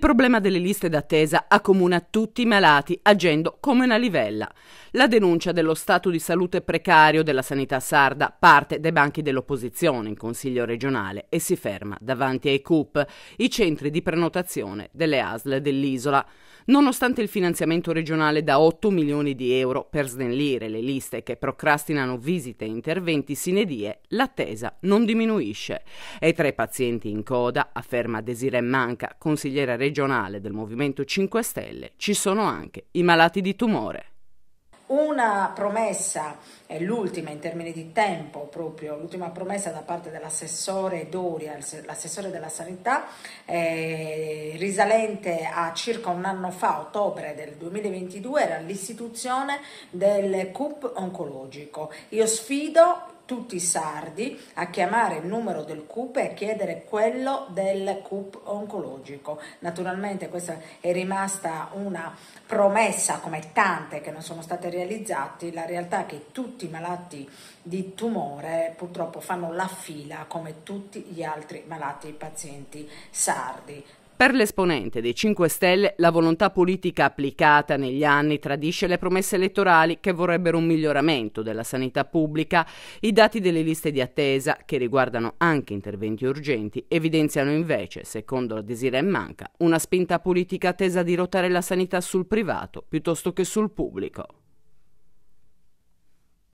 Il problema delle liste d'attesa accomuna tutti i malati agendo come una livella. La denuncia dello stato di salute precario della sanità sarda parte dai banchi dell'opposizione in Consiglio regionale e si ferma davanti ai CUP, i centri di prenotazione delle ASL dell'isola. Nonostante il finanziamento regionale da 8 milioni di euro per snellire le liste che procrastinano visite e interventi sine die, l'attesa non diminuisce. E tra i pazienti in coda, afferma Desire Manca, consigliera regionale, regionale del Movimento 5 Stelle ci sono anche i malati di tumore. Una promessa, è l'ultima in termini di tempo proprio, l'ultima promessa da parte dell'assessore Doria, l'assessore della sanità, eh, risalente a circa un anno fa, ottobre del 2022, era l'istituzione del CUP oncologico. Io sfido tutti i sardi a chiamare il numero del CUP e a chiedere quello del CUP oncologico. Naturalmente questa è rimasta una promessa come tante che non sono state realizzate, la realtà è che tutti i malati di tumore purtroppo fanno la fila come tutti gli altri malati pazienti sardi. Per l'esponente dei 5 Stelle, la volontà politica applicata negli anni tradisce le promesse elettorali che vorrebbero un miglioramento della sanità pubblica. I dati delle liste di attesa, che riguardano anche interventi urgenti, evidenziano invece, secondo Desiree Manca, una spinta politica tesa a dirottare la sanità sul privato piuttosto che sul pubblico.